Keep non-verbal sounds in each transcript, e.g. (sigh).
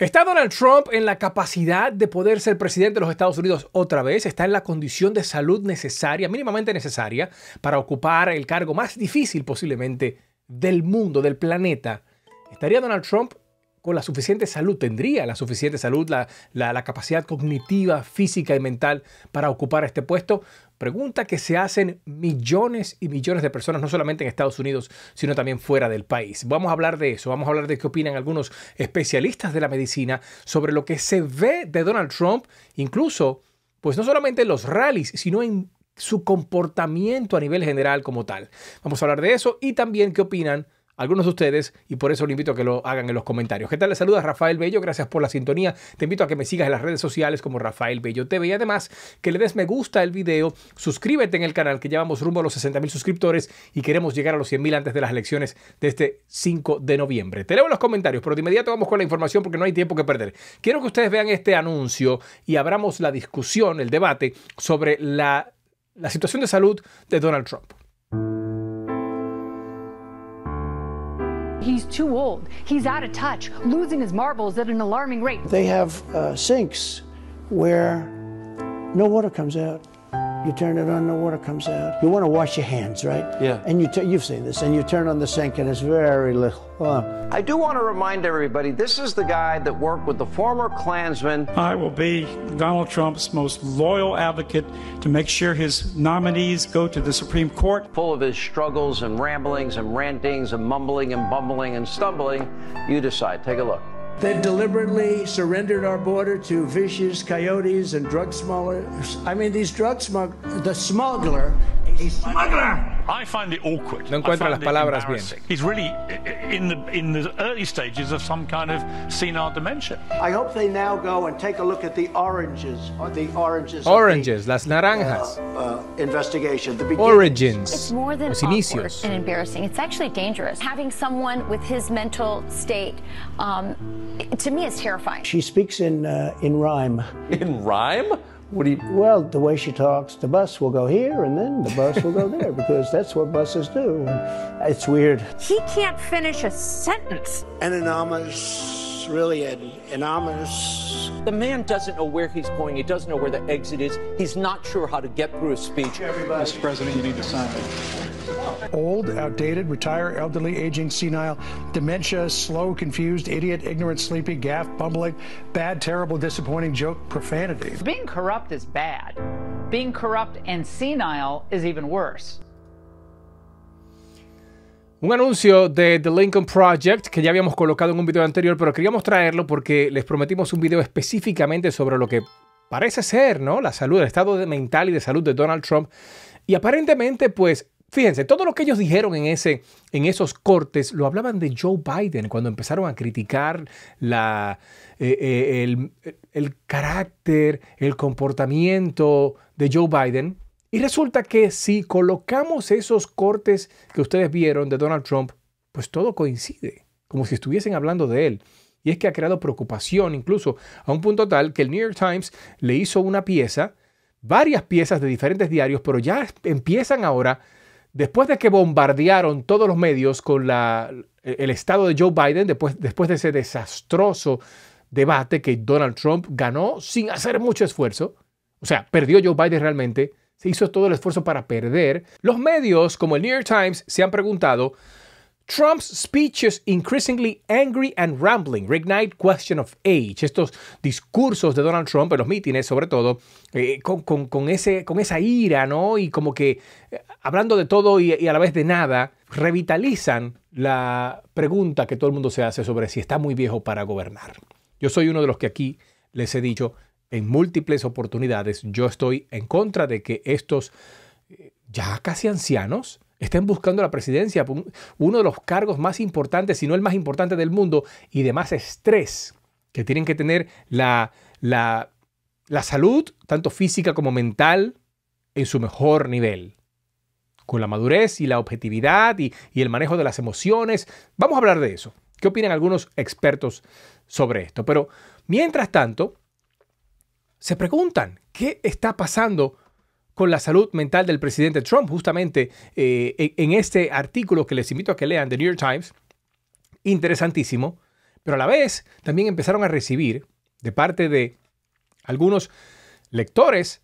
¿Está Donald Trump en la capacidad de poder ser presidente de los Estados Unidos otra vez? ¿Está en la condición de salud necesaria, mínimamente necesaria, para ocupar el cargo más difícil posiblemente del mundo, del planeta? ¿Estaría Donald Trump con la suficiente salud, tendría la suficiente salud, la, capacidad cognitiva, física y mental para ocupar este puesto? Pregunta que se hacen millones y millones de personas, no solamente en Estados Unidos, sino también fuera del país. Vamos a hablar de eso, vamos a hablar de qué opinan algunos especialistas de la medicina sobre lo que se ve de Donald Trump, incluso, pues no solamente en los rallies, sino en su comportamiento a nivel general como tal. Vamos a hablar de eso y también qué opinan algunos de ustedes y por eso le invito a que lo hagan en los comentarios. ¿Qué tal? Les saluda Rafael Bello, gracias por la sintonía. Te invito a que me sigas en las redes sociales como Rafael Bello TV y además que le des me gusta al video, suscríbete en el canal que llevamos rumbo a los 60.000 mil suscriptores y queremos llegar a los 100.000 mil antes de las elecciones de este 5 de noviembre. Te leo en los comentarios, pero de inmediato vamos con la información porque no hay tiempo que perder. Quiero que ustedes vean este anuncio y abramos la discusión, el debate sobre la situación de salud de Donald Trump. He's too old. He's out of touch, losing his marbles at an alarming rate. They have uh, sinks where no water comes out. You turn it on, the water comes out. You want to wash your hands, right? Yeah. And you you've seen this, and you turn on the sink, and it's very little. Oh. I do want to remind everybody, this is the guy that worked with the former Klansman. I will be Donald Trump's most loyal advocate to make sure his nominees go to the Supreme Court. Full of his struggles and ramblings and rantings and mumbling and bumbling and stumbling, you decide. Take a look. They've deliberately surrendered our border to vicious coyotes and drug smugglers. I mean, these drug smugglers, the smuggler I find it awkward. No He's really in the in the early stages of some kind of senile dementia. I hope they now go and take a look at the oranges, or the oranges. Oranges, the, las naranjas. Uh, uh, investigation, the beginnings, Origins. It's more than los and embarrassing. It's actually dangerous. Having someone with his mental state, um, to me, is terrifying. She speaks in uh, in rhyme. In rhyme. What do you? Well, the way she talks, the bus will go here, and then the bus will go (laughs) there because that's what buses do. It's weird. He can't finish a sentence. An anonymous really an, an ominous. The man doesn't know where he's going. He doesn't know where the exit is. He's not sure how to get through a speech. Mr. President, you need to sign it. Old, outdated, retire, elderly, aging, senile, dementia, slow, confused, idiot, ignorant, sleepy, gaff, bumbling, bad, terrible, disappointing, joke, profanity. Being corrupt is bad. Being corrupt and senile is even worse. Un anuncio de The Lincoln Project que ya habíamos colocado en un video anterior, pero queríamos traerlo porque les prometimos un video específicamente sobre lo que parece ser, ¿no? La salud, el estado de mental y de salud de Donald Trump. Y aparentemente, pues, fíjense, todo lo que ellos dijeron en, ese, en esos cortes lo hablaban de Joe Biden cuando empezaron a criticar la, eh, eh, el carácter, el comportamiento de Joe Biden. Y resulta que si colocamos esos cortes que ustedes vieron de Donald Trump, pues todo coincide, como si estuviesen hablando de él. Y es que ha creado preocupación incluso a un punto tal que el New York Times le hizo una pieza, varias piezas de diferentes diarios, pero ya empiezan ahora, después de que bombardearon todos los medios con la, el estado de Joe Biden, después, después de ese desastroso debate que Donald Trump ganó sin hacer mucho esfuerzo, o sea, perdió Joe Biden realmente, se hizo todo el esfuerzo para perder, los medios como el New York Times se han preguntado, Trump's speeches increasingly angry and rambling reignite question of age. Estos discursos de Donald Trump en los mítines, sobre todo, eh, con, ese, con esa ira, ¿no? Y como que eh, hablando de todo y a la vez de nada, revitalizan la pregunta que todo el mundo se hace sobre si está muy viejo para gobernar. Yo soy uno de los que aquí les he dicho, en múltiples oportunidades, yo estoy en contra de que estos eh, ya casi ancianos estén buscando la presidencia, uno de los cargos más importantes, si no el más importante del mundo, y de más estrés que tienen que tener la, la, salud, tanto física como mental, en su mejor nivel. Con la madurez y la objetividad y, y el manejo de las emociones. Vamos a hablar de eso. ¿Qué opinan algunos expertos sobre esto? Pero mientras tanto, se preguntan qué está pasando con la salud mental del presidente Trump, justamente eh, e-, en este artículo que les invito a que lean de New York Times, interesantísimo, pero a la vez también empezaron a recibir de parte de algunos lectores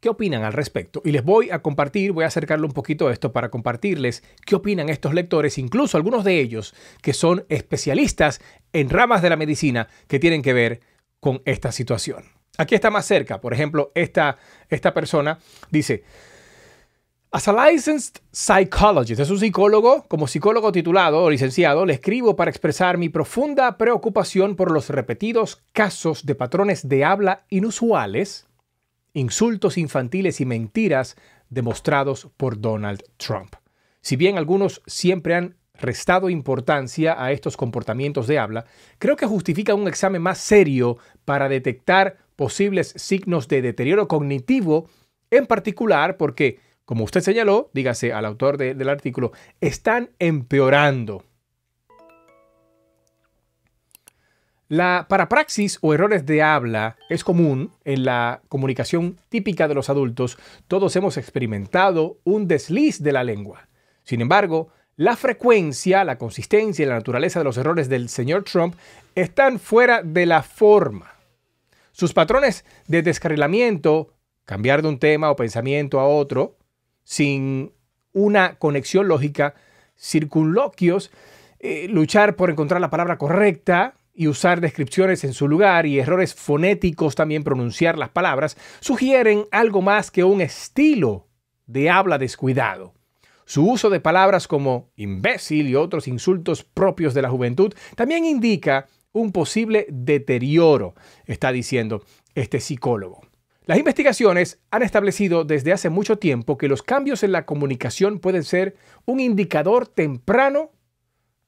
qué opinan al respecto. Y les voy a compartir, voy a acercarle un poquito a esto para compartirles qué opinan estos lectores, incluso algunos de ellos que son especialistas en ramas de la medicina que tienen que ver con esta situación. Aquí está más cerca, por ejemplo, esta, esta persona dice, As a licensed psychologist, es un psicólogo, como psicólogo titulado o licenciado, le escribo para expresar mi profunda preocupación por los repetidos casos de patrones de habla inusuales, insultos infantiles y mentiras demostrados por Donald Trump. Si bien algunos siempre han restado importancia a estos comportamientos de habla, creo que justifica un examen más serio para detectar posibles signos de deterioro cognitivo, en particular porque, como usted señaló, dígase al autor del artículo, están empeorando. La parapraxis o errores de habla es común en la comunicación típica de los adultos. Todos hemos experimentado un desliz de la lengua. Sin embargo, la frecuencia, la consistencia y la naturaleza de los errores del señor Trump están fuera de la forma. Sus patrones de descarrilamiento, cambiar de un tema o pensamiento a otro, sin una conexión lógica, circunloquios, eh, luchar por encontrar la palabra correcta y usar descripciones en su lugar y errores fonéticos también pronunciar las palabras, sugieren algo más que un estilo de habla descuidado. Su uso de palabras como imbécil y otros insultos propios de la juventud también indica un posible deterioro, está diciendo este psicólogo. Las investigaciones han establecido desde hace mucho tiempo que los cambios en la comunicación pueden ser un indicador temprano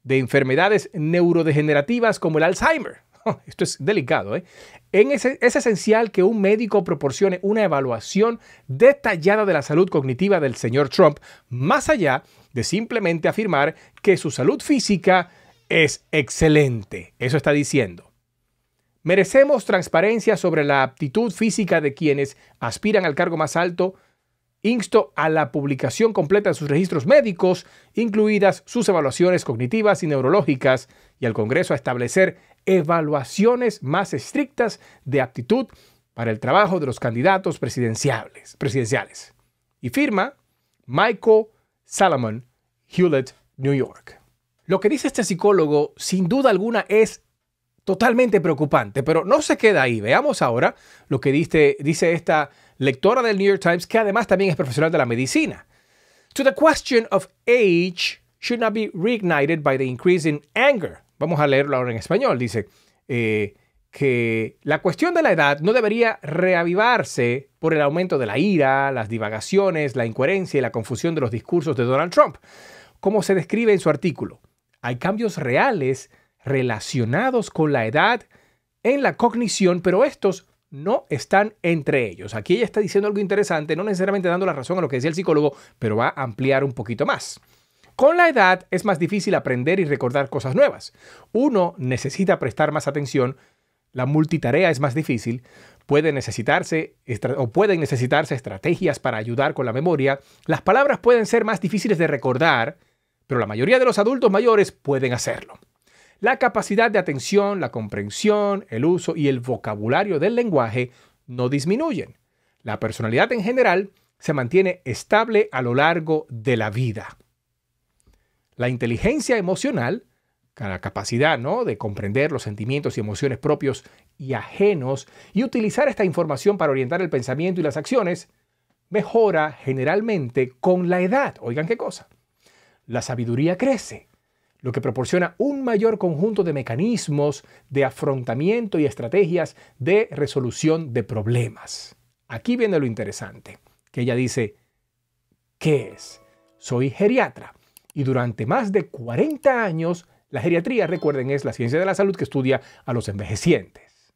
de enfermedades neurodegenerativas como el Alzheimer. (laughs) esto es delicado, ¿eh? es esencial que un médico proporcione una evaluación detallada de la salud cognitiva del señor Trump, más allá de simplemente afirmar que su salud física es excelente. Eso está diciendo. Merecemos transparencia sobre la aptitud física de quienes aspiran al cargo más alto. Insto a la publicación completa de sus registros médicos, incluidas sus evaluaciones cognitivas y neurológicas, y al Congreso a establecer evaluaciones más estrictas de aptitud para el trabajo de los candidatos presidenciales. Y firma Michael Salomon, Hewlett, New York. Lo que dice este psicólogo, sin duda alguna, es totalmente preocupante, pero no se queda ahí. Veamos ahora lo que dice, dice esta lectora del New York Times, que además también es profesional de la medicina. To the question of age should not be reignited by the increase in anger Vamos a leerlo ahora en español. Dice eh, que la cuestión de la edad no debería reavivarse por el aumento de la ira, las divagaciones, la incoherencia y la confusión de los discursos de Donald Trump, como se describe en su artículo. Hay cambios reales relacionados con la edad en la cognición, pero estos no están entre ellos. Aquí ella está diciendo algo interesante, no necesariamente dando la razón a lo que decía el psicólogo, pero va a ampliar un poquito más. Con la edad es más difícil aprender y recordar cosas nuevas. Uno necesita prestar más atención, la multitarea es más difícil, necesitarse o pueden necesitarse estrategias para ayudar con la memoria, las palabras pueden ser más difíciles de recordar, pero la mayoría de los adultos mayores pueden hacerlo. La capacidad de atención, la comprensión, el uso y el vocabulario del lenguaje no disminuyen. La personalidad en general se mantiene estable a lo largo de la vida. La inteligencia emocional, la capacidad ¿no? de comprender los sentimientos y emociones propios y ajenos y utilizar esta información para orientar el pensamiento y las acciones, mejora generalmente con la edad. Oigan qué cosa. La sabiduría crece, lo que proporciona un mayor conjunto de mecanismos de afrontamiento y estrategias de resolución de problemas. Aquí viene lo interesante, que ella dice, ¿qué es? Soy geriatra y durante más de 40 años, la geriatría, recuerden, es la ciencia de la salud que estudia a los envejecientes.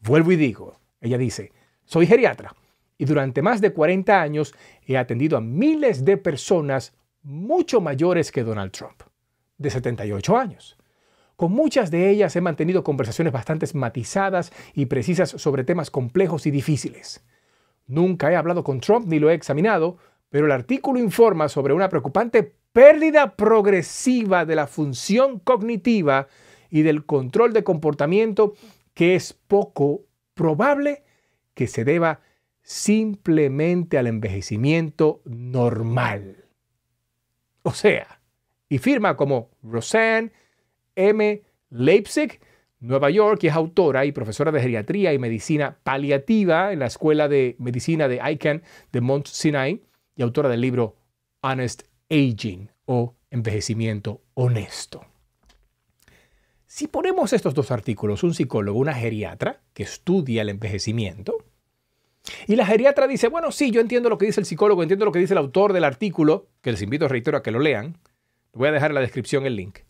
Vuelvo y digo, ella dice, soy geriatra y durante más de 40 años he atendido a miles de personas mucho mayores que Donald Trump, de 78 años. Con muchas de ellas he mantenido conversaciones bastante matizadas y precisas sobre temas complejos y difíciles. Nunca he hablado con Trump ni lo he examinado, pero el artículo informa sobre una preocupante pérdida progresiva de la función cognitiva y del control de comportamiento que es poco probable que se deba simplemente al envejecimiento normal. O sea, y firma como Rosanne M. Leipzig, Nueva York, y es autora y profesora de geriatría y medicina paliativa en la Escuela de Medicina de ICANN de Mount Sinai y autora del libro Honest aging o envejecimiento honesto. Si ponemos estos dos artículos, un psicólogo, una geriatra que estudia el envejecimiento, y la geriatra dice, bueno, sí, yo entiendo lo que dice el psicólogo, entiendo lo que dice el autor del artículo, que les invito, reitero, a que lo lean. Voy a dejar en la descripción el link.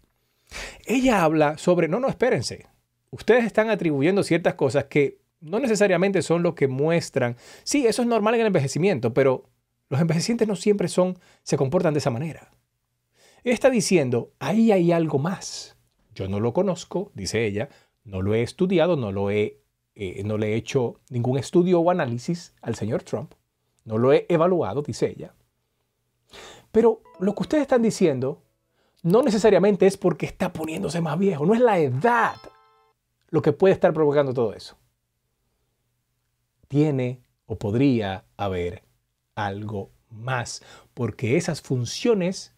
Ella habla sobre, no, no, espérense. Ustedes están atribuyendo ciertas cosas que no necesariamente son lo que muestran. Sí, eso es normal en el envejecimiento, pero los envejecientes no siempre son, se comportan de esa manera. Está diciendo, ahí hay algo más. Yo no lo conozco, dice ella, no lo he estudiado, no, lo he, eh, no le he hecho ningún estudio o análisis al señor Trump. No lo he evaluado, dice ella. Pero lo que ustedes están diciendo no necesariamente es porque está poniéndose más viejo, no es la edad lo que puede estar provocando todo eso. Tiene o podría haber algo más, porque esas funciones,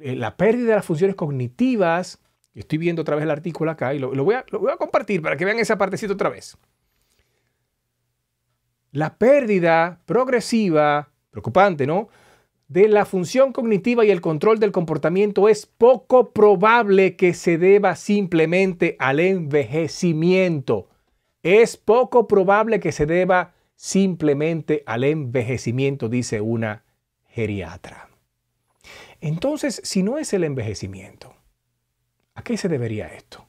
eh, la pérdida de las funciones cognitivas, estoy viendo otra vez el artículo acá y lo, voy a, lo voy a compartir para que vean esa partecita otra vez. La pérdida progresiva, preocupante, ¿no? de la función cognitiva y el control del comportamiento es poco probable que se deba simplemente al envejecimiento. Es poco probable que se deba simplemente al envejecimiento, dice una geriatra. Entonces, si no es el envejecimiento, ¿a qué se debería esto?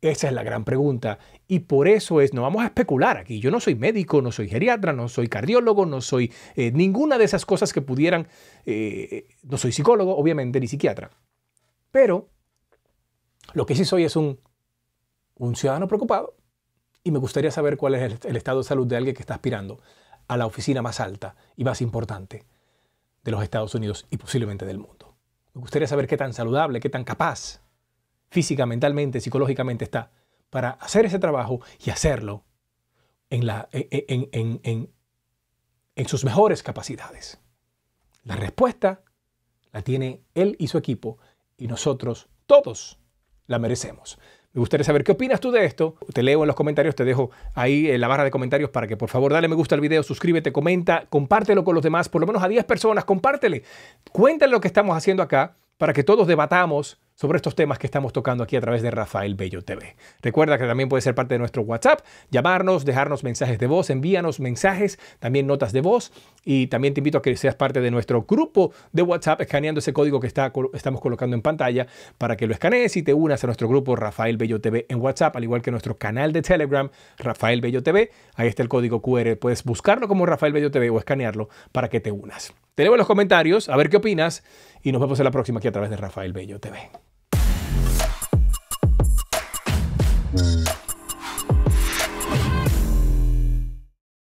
Esa es la gran pregunta y por eso es, no vamos a especular aquí. Yo no soy médico, no soy geriatra, no soy cardiólogo, no soy eh, ninguna de esas cosas que pudieran, eh, no soy psicólogo, obviamente, ni psiquiatra. Pero lo que sí soy es un, un ciudadano preocupado y me gustaría saber cuál es el, estado de salud de alguien que está aspirando a la oficina más alta y más importante de los Estados Unidos y posiblemente del mundo. Me gustaría saber qué tan saludable, qué tan capaz física, mentalmente, psicológicamente está para hacer ese trabajo y hacerlo en e, e, sus mejores capacidades. La respuesta la tiene él y su equipo y nosotros todos la merecemos. Me gustaría saber qué opinas tú de esto. Te leo en los comentarios, te dejo ahí en eh, la barra de comentarios para que por favor dale me gusta al video, suscríbete, comenta, compártelo con los demás, por lo menos a 10 personas, compártele. Cuéntale lo que estamos haciendo acá para que todos debatamos sobre estos temas que estamos tocando aquí a través de Rafael Bello TV. Recuerda que también puedes ser parte de nuestro WhatsApp, llamarnos, dejarnos mensajes de voz, envíanos mensajes, también notas de voz y también te invito a que seas parte de nuestro grupo de WhatsApp escaneando ese código que está, estamos colocando en pantalla para que lo escanees y te unas a nuestro grupo Rafael Bello TV en WhatsApp, al igual que nuestro canal de Telegram Rafael Bello TV. Ahí está el código QR, puedes buscarlo como Rafael Bello TV o escanearlo para que te unas. Te en los comentarios, a ver qué opinas y nos vemos en la próxima aquí a través de Rafael Bello TV.